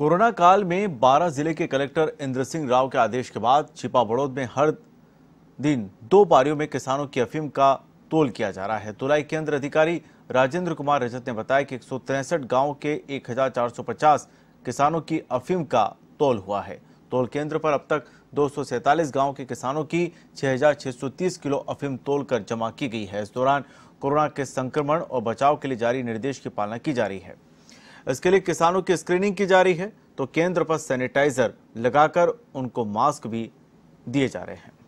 corona काल में 12 जिले के कलेक्टर इंद्र सिंह राव के आदेश के बाद छिपा बड़ोद में हर दिन दो पारियों में किसानों की अफीम का तोल किया जा रहा है तुलाई केंद्र अधिकारी राजेंद्र कुमार रजत ने बताया कि एक गांव के 1450 किसानों की अफीम का तोल हुआ है तोल केंद्र पर अब तक दो गांव के किसानों की 6630 किलो अफीम तोल कर जमा की गई है इस दौरान कोरोना के संक्रमण और बचाव के लिए जारी निर्देश की पालना की जा रही है इसके लिए किसानों की स्क्रीनिंग की जा रही है तो केंद्र पर सैनिटाइजर लगाकर उनको मास्क भी दिए जा रहे हैं